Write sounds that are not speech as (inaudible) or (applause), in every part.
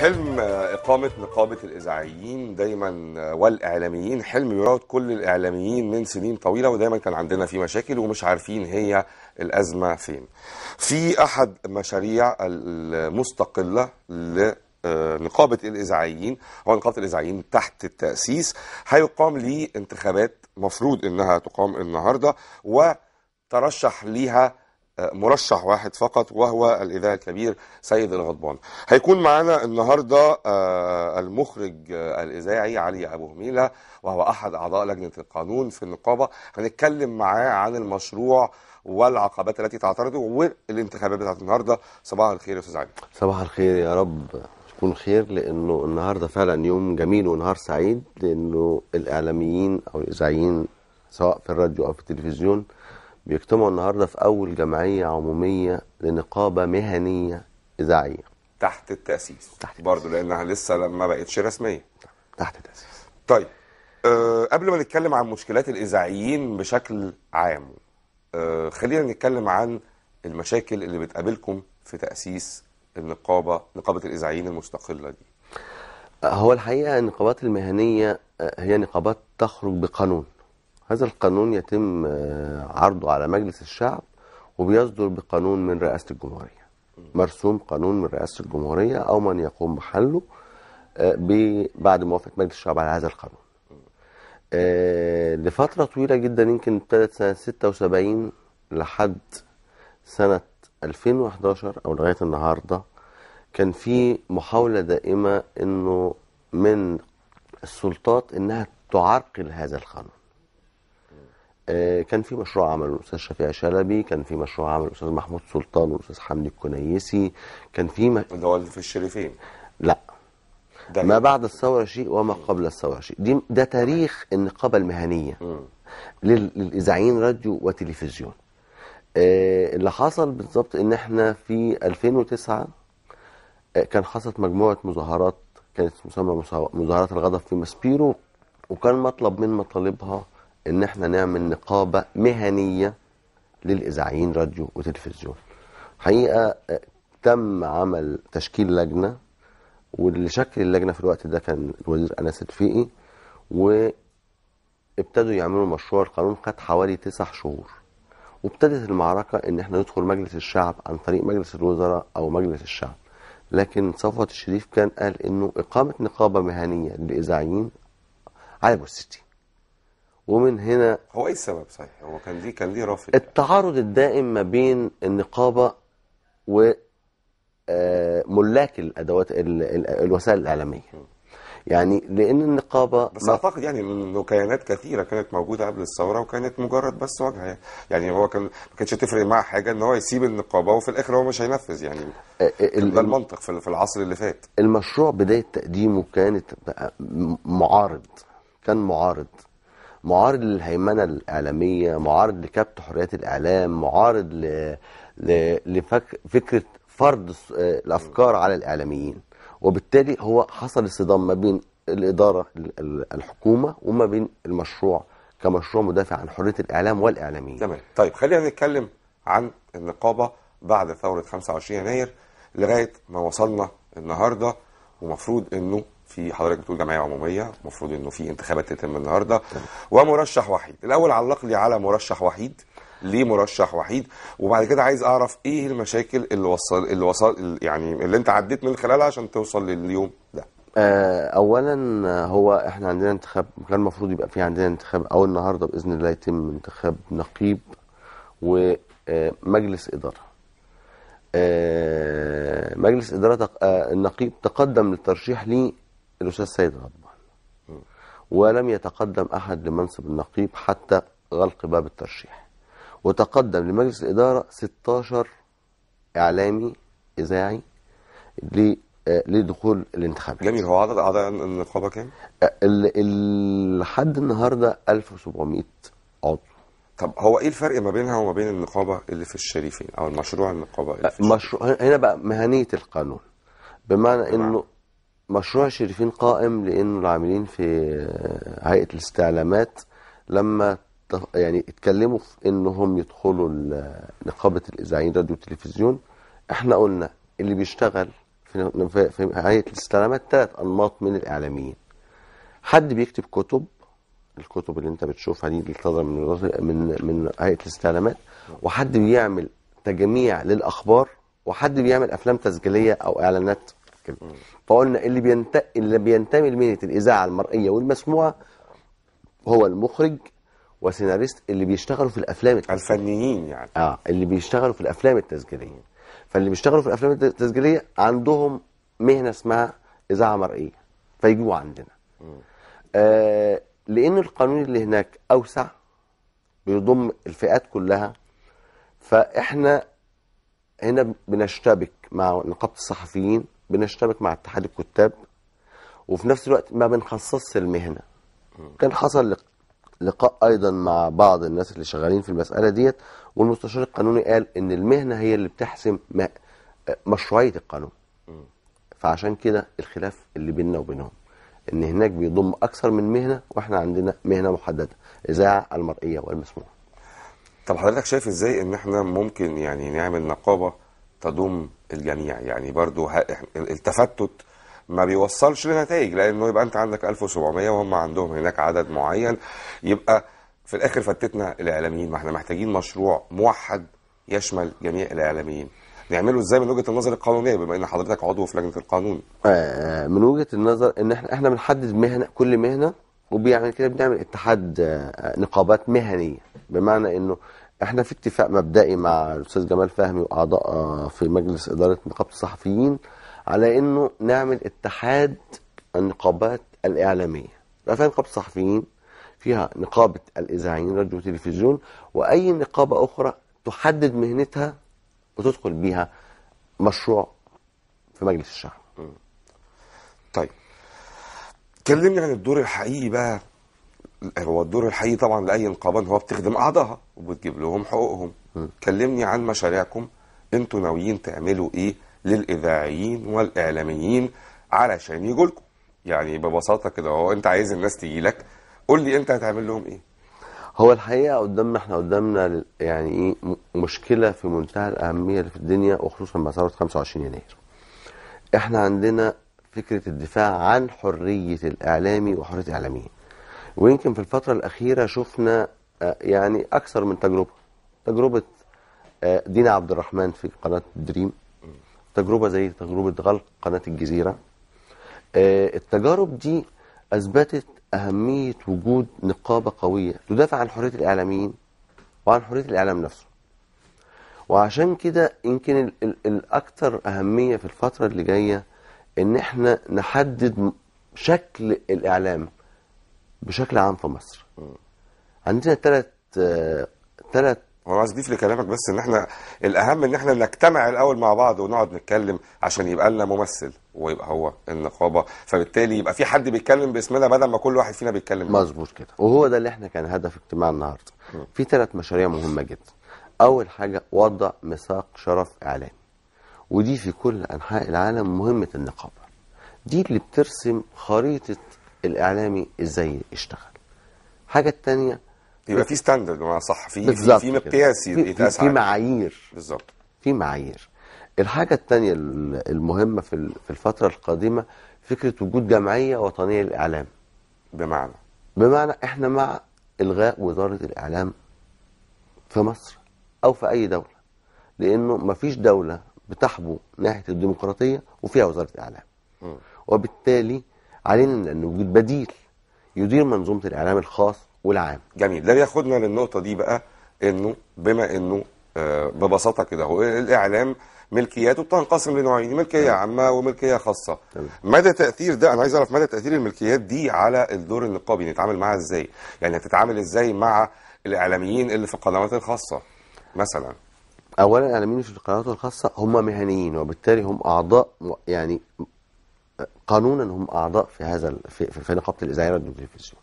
حلم إقامة نقابة الإذاعيين دايما والإعلاميين حلم يراود كل الإعلاميين من سنين طويلة ودايما كان عندنا فيه مشاكل ومش عارفين هي الأزمة فين في أحد مشاريع المستقلة نقابة الإذاعيين هو نقابة الإذاعيين تحت التأسيس هيقام لانتخابات مفروض إنها تقام النهاردة وترشح ليها مرشح واحد فقط وهو الاذاعي الكبير سيد الغضبان هيكون معانا النهارده آه، المخرج آه، الاذاعي علي ابو هميله وهو احد اعضاء لجنه القانون في النقابه هنتكلم معاه عن المشروع والعقبات التي تعترضه والانتخابات بتاعت النهارده صباح الخير يا استاذ علي صباح الخير يا رب تكون خير لانه النهارده فعلا يوم جميل ونهار سعيد لانه الاعلاميين او الاذاعيين سواء في الراديو او في التلفزيون بيجتمعوا النهارده في اول جمعيه عموميه لنقابه مهنيه اذاعيه تحت التاسيس تحت برضه لانها لسه لما بقتش رسميه تحت التاسيس طيب أه قبل ما نتكلم عن مشكلات الاذاعيين بشكل عام أه خلينا نتكلم عن المشاكل اللي بتقابلكم في تاسيس النقابه نقابه الاذاعيين المستقله دي هو الحقيقه النقابات المهنيه آه، هي نقابات تخرج بقانون هذا القانون يتم آه، عرضه على مجلس الشعب وبيصدر بقانون من رئاسة الجمهورية مرسوم قانون من رئاسة الجمهورية أو من يقوم محله آه، بعد موافقة مجلس الشعب على هذا القانون آه، لفترة طويلة جدا يمكن ابتدت سنة 76 لحد سنة 2011 أو لغاية النهاردة كان في محاولة دائمة أنه من السلطات أنها تعرقل هذا القانون آه، كان في مشروع عمله الاستاذ شفيع شلبي كان في مشروع عمله الاستاذ محمود سلطان والاستاذ حمدي الكنيسي كان في م... اللي هو في الشريفين لا ده ما إيه؟ بعد الثوره شيء وما قبل الثوره شيء دي ده تاريخ النقابه المهنيه للاذاعيين راديو وتلفزيون آه، اللي حصل بالظبط ان احنا في 2009 آه، كان حصلت مجموعه مظاهرات كانت مسمى مظاهرات الغضب في ماسبيرو وكان مطلب من مطالبها ان احنا نعمل نقابه مهنيه للاذاعيين راديو وتلفزيون حقيقه آه، تم عمل تشكيل لجنه واللي شكل اللجنه في الوقت ده كان الوزير انس الفقي وابتدوا يعملوا مشروع القانون خد حوالي تسع شهور وابتدت المعركه ان احنا ندخل مجلس الشعب عن طريق مجلس الوزراء او مجلس الشعب لكن صفوت الشريف كان قال انه اقامه نقابه مهنيه للاذاعيين على جثتي ومن هنا هو ايه السبب صحيح هو كان ليه كان ليه رافض التعارض الدائم ما بين النقابه و آه، ملاك الادوات الوسائل الاعلاميه يعني لان النقابه بس اعتقد يعني انه كيانات كثيره كانت موجوده قبل الثوره وكانت مجرد بس واجهه يعني, يعني هو كان ما كانتش تفرق معاه حاجه ان هو يسيب النقابه وفي الاخر هو مش هينفذ يعني آه، آه، ده المنطق في العصر اللي فات المشروع بدايه تقديمه كانت معارض كان معارض معارض للهيمنه الاعلاميه معارض لكبت حريات الاعلام معارض ل... ل... لفكره فرض آه، الافكار على الاعلاميين وبالتالي هو حصل صدام ما بين الاداره الحكومه وما بين المشروع كمشروع مدافع عن حريه الاعلام والاعلاميين تمام طيب خلينا نتكلم عن النقابه بعد ثوره 25 يناير لغايه ما وصلنا النهارده ومفروض انه في حضرتك بتقول جمعيه عموميه المفروض انه في انتخابات تتم النهارده ومرشح وحيد الاول علق لي على مرشح وحيد ليه مرشح وحيد وبعد كده عايز اعرف ايه المشاكل اللي وصل اللي وصل يعني اللي انت عديت من خلالها عشان توصل لليوم ده آه، اولا هو احنا عندنا انتخاب كان المفروض يبقى في عندنا انتخاب او النهارده باذن الله يتم انتخاب نقيب ومجلس اداره مجلس إدارة آه، آه، النقيب تقدم للترشيح ليه الأستاذ سيد غضبان ولم يتقدم أحد لمنصب النقيب حتى غلق باب الترشيح وتقدم لمجلس الإدارة 16 إعلامي إذاعي آه، لدخول الانتخابات جميل هو عدد أعضاء النقابة كام؟ آه، لحد النهاردة 1700 عضو طب هو ايه الفرق ما بينها وما بين النقابه اللي في الشريفين او المشروع النقابه اللي في الشريفين؟ آه، مشروع هنا بقى مهنيه القانون بمعنى. انه مشروع شريفين قائم لأن العاملين في هيئة الاستعلامات لما يعني اتكلموا في انهم يدخلوا نقابه الاذاعيين راديو والتلفزيون احنا قلنا اللي بيشتغل في, هيئه الاستعلامات ثلاث انماط من الاعلاميين حد بيكتب كتب الكتب اللي انت بتشوفها دي اللي من من من هيئه الاستعلامات وحد بيعمل تجميع للاخبار وحد بيعمل افلام تسجيليه او اعلانات المشكلة فقلنا اللي, بينت... اللي بينتمي لمهنة الإذاعة المرئية والمسموعة هو المخرج وسيناريست اللي بيشتغلوا في الأفلام التسجيلية الفنيين يعني آه اللي بيشتغلوا في الأفلام التسجيلية فاللي بيشتغلوا في الأفلام التسجيلية عندهم مهنة اسمها إذاعة مرئية فيجوا عندنا آه لأن القانون اللي هناك أوسع بيضم الفئات كلها فإحنا هنا بنشتبك مع نقابة الصحفيين بنشتبك مع اتحاد الكتاب وفي نفس الوقت ما بنخصصش المهنه كان حصل لقاء ايضا مع بعض الناس اللي شغالين في المساله ديت والمستشار القانوني قال ان المهنه هي اللي بتحسم مشروعيه القانون فعشان كده الخلاف اللي بيننا وبينهم ان هناك بيضم اكثر من مهنه واحنا عندنا مهنه محدده اذاعه المرئيه والمسموعه طب حضرتك شايف ازاي ان احنا ممكن يعني نعمل نقابه تضم الجميع يعني برضو التفتت ما بيوصلش لنتائج لانه يبقى انت عندك 1700 وهم عندهم هناك عدد معين يبقى في الاخر فتتنا الاعلاميين ما احنا محتاجين مشروع موحد يشمل جميع الاعلاميين نعمله ازاي من وجهه النظر القانونيه بما ان حضرتك عضو في لجنه القانون آه، آه، من وجهه النظر ان احنا احنا بنحدد مهنه كل مهنه وبيعمل كده بنعمل اتحاد آه، نقابات مهنيه بمعنى انه احنا في اتفاق مبدئي مع الاستاذ جمال فهمي واعضاء آه، في مجلس اداره نقابه الصحفيين على انه نعمل اتحاد النقابات الاعلاميه فيها نقابه الصحفيين فيها نقابه الاذاعيين راديو وتلفزيون واي نقابه اخرى تحدد مهنتها وتدخل بيها مشروع في مجلس الشعب طيب كلمني عن الدور الحقيقي بقى هو الدور الحقيقي طبعا لاي نقابه هو بتخدم اعضائها وبتجيب لهم حقوقهم كلمني عن مشاريعكم انتوا ناويين تعملوا ايه للاذاعيين والاعلاميين علشان يجوا لكم يعني ببساطه كده هو انت عايز الناس تيجي لك قول لي انت هتعمل لهم ايه هو الحقيقه قدامنا احنا قدامنا يعني ايه مشكله في منتهى الاهميه اللي في الدنيا وخصوصا مع ثوره 25 يناير احنا عندنا فكره الدفاع عن حريه الاعلامي وحريه الاعلاميين ويمكن في الفترة الأخيرة شفنا آه، يعني أكثر من تجربة تجربة آه، دينا عبد الرحمن في قناة دريم تجربة زي تجربة غلق قناة الجزيرة آه، التجارب دي أثبتت أهمية وجود نقابة قوية تدافع عن حرية الإعلاميين وعن حرية الإعلام نفسه وعشان كده يمكن الأكثر أهمية في الفترة اللي جاية إن إحنا نحدد شكل الإعلام بشكل عام في مصر عندنا ثلاث ثلاث انا عايز اضيف لكلامك بس ان احنا الاهم ان احنا نجتمع الاول مع بعض ونقعد نتكلم عشان يبقى لنا ممثل ويبقى هو النقابه فبالتالي يبقى في حد بيتكلم باسمنا بدل ما كل واحد فينا بيتكلم مظبوط كده وهو ده اللي احنا كان هدف اجتماع النهارده في ثلاث مشاريع مهمه جدا اول حاجه وضع ميثاق شرف اعلامي ودي في كل انحاء العالم مهمه النقابه دي اللي بترسم خريطه الاعلامي ازاي يشتغل حاجه الثانيه يبقى في ستاندرد بمعنى صح في في, مقياس يتقاس في معايير بالظبط في معايير الحاجه الثانيه المهمه في في الفتره القادمه فكره وجود جمعيه وطنيه للاعلام بمعنى بمعنى احنا مع الغاء وزاره الاعلام في مصر او في اي دوله لانه ما فيش دوله بتحبو ناحيه الديمقراطيه وفيها وزاره اعلام وبالتالي علينا ان وجود بديل يدير منظومه الاعلام الخاص والعام جميل ده بياخدنا للنقطه دي بقى انه بما انه آه، ببساطه كده هو الاعلام ملكياته بتنقسم لنوعين ملكيه عامه وملكيه خاصه طبعا. مدى تاثير ده انا عايز اعرف مدى تاثير الملكيات دي على الدور النقابي نتعامل معاها ازاي يعني هتتعامل ازاي مع الاعلاميين اللي في القنوات الخاصه مثلا اولا الاعلاميين في القنوات الخاصه هم مهنيين وبالتالي هم اعضاء يعني قانونا هم اعضاء في هذا في, في نقابه الاذاعه والتلفزيون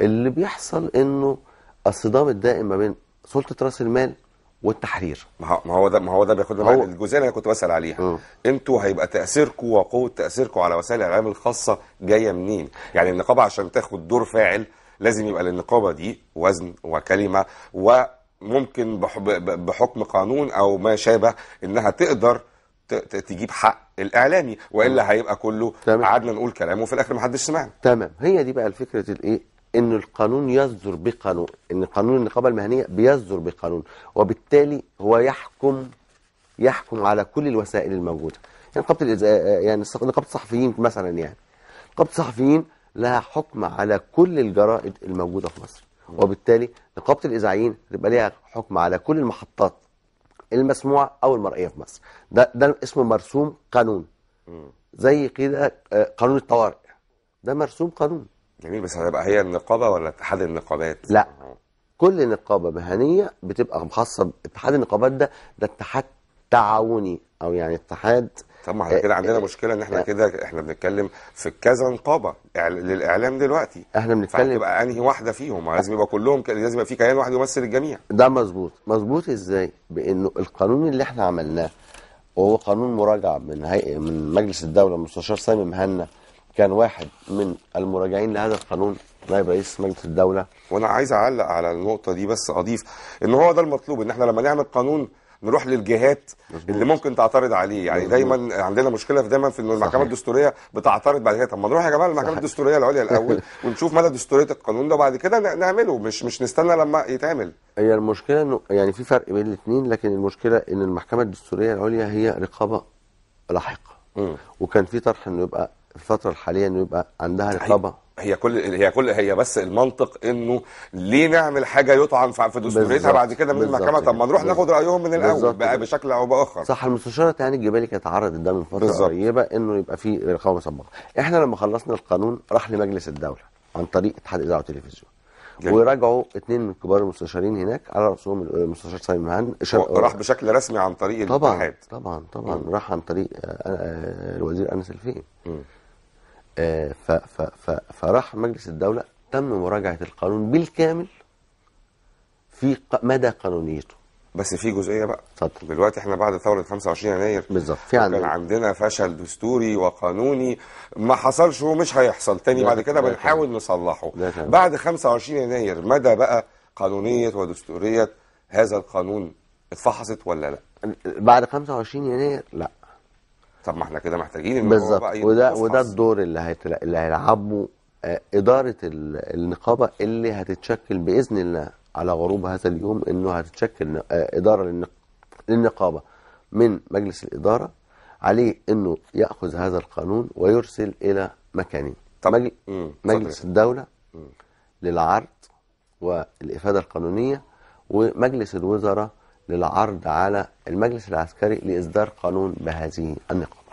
اللي بيحصل انه الصدام الدائم ما بين سلطه راس المال والتحرير ما هو ده ما هو ده بياخد هو... الجزئيه اللي انا كنت بسال عليها آه. انتوا هيبقى تاثيركم وقوه تاثيركم على وسائل الاعلام الخاصه جايه منين؟ يعني النقابه عشان تاخد دور فاعل لازم يبقى للنقابه دي وزن وكلمه وممكن بحكم قانون او ما شابه انها تقدر تجيب حق الاعلامي والا هيبقى كله قعدنا نقول كلام وفي الاخر ما حدش سمعنا تمام هي دي بقى الفكره الايه ان القانون يصدر بقانون ان قانون النقابه المهنيه بيصدر بقانون وبالتالي هو يحكم يحكم على كل الوسائل الموجوده يعني نقابه الإز... يعني نقابه الصحفيين مثلا يعني نقابه الصحفيين لها حكم على كل الجرائد الموجوده في مصر وبالتالي نقابه الاذاعيين تبقى ليها حكم على كل المحطات المسموعة او المرئيه في مصر ده ده اسمه مرسوم قانون زي كده آه، قانون الطوارئ ده مرسوم قانون جميل بس هتبقى هي النقابه ولا اتحاد النقابات لا كل نقابه مهنيه بتبقى خاصه اتحاد النقابات ده ده اتحاد تعاوني او يعني اتحاد طب ما احنا آه، كده عندنا آه، مشكله ان احنا آه. كده احنا بنتكلم في كذا نقابه للاعلام دلوقتي احنا بنتكلم بقى انهي واحده فيهم لازم يبقى كلهم لازم يبقى في كيان واحد يمثل الجميع ده مظبوط مظبوط ازاي بانه القانون اللي احنا عملناه وهو قانون مراجعه من هيئه من مجلس الدوله المستشار سامي مهنا كان واحد من المراجعين لهذا القانون نائب رئيس مجلس الدوله وانا عايز اعلق على النقطه دي بس اضيف ان هو ده المطلوب ان احنا لما نعمل قانون نروح للجهات مزبوط. اللي ممكن تعترض عليه يعني مزبوط. دايما عندنا مشكله في دايما في ان المحكمه الدستوريه بتعترض بعد كده طب ما نروح يا جماعه للمحكمه الدستوريه العليا الاول (laughs) ونشوف مدى دستوريه القانون ده وبعد كده نعمله مش مش نستنى لما يتعمل هي المشكله انه يعني في فرق بين الاثنين لكن المشكله ان المحكمه الدستوريه العليا هي رقابه لاحقه وكان في طرح انه يبقى الفتره الحاليه انه يبقى عندها رقابه هي كل هي كل هي بس المنطق انه ليه نعمل حاجه يطعن في دستوريتها بعد كده من المحكمه طب ما نروح ناخد رايهم من الاول بقى بشكل او باخر صح المستشاره تعني الجبالي كانت عرضت ده من فتره قريبه انه يبقى في رقابه مسبقه احنا لما خلصنا القانون راح لمجلس الدوله عن طريق اتحاد اذاعه وتلفزيون وراجعوا اثنين من كبار المستشارين هناك على راسهم المستشار سامي مهان راح بشكل رسمي عن طريق طبعا الاتحاد طبعا طبعا طبعا راح عن طريق آه، آه، الوزير انس الفين م. آه، فراح مجلس الدولة تم مراجعة القانون بالكامل في مدى قانونيته بس في جزئيه بقى اتفضل دلوقتي احنا بعد ثوره 25 يناير بالظبط في عندنا كان عندنا فشل دستوري وقانوني ما حصلش ومش هيحصل تاني بعد كده بنحاول نصلحه بعد 25 يناير مدى بقى قانونيه ودستوريه هذا القانون اتفحصت ولا لا؟ بعد 25 يناير لا طب ما احنا كده محتاجين بالظبط وده وده الدور اللي هيتل... اللي هيلعبه آه، اداره النقابه اللي هتتشكل باذن الله على غروب هذا اليوم انه هتتشكل آه، اداره للنقابه من مجلس الاداره عليه انه ياخذ هذا القانون ويرسل الى مكانين مجل... مجلس الدوله للعرض والافاده القانونيه ومجلس الوزراء للعرض على المجلس العسكري لإصدار قانون بهذه النقاط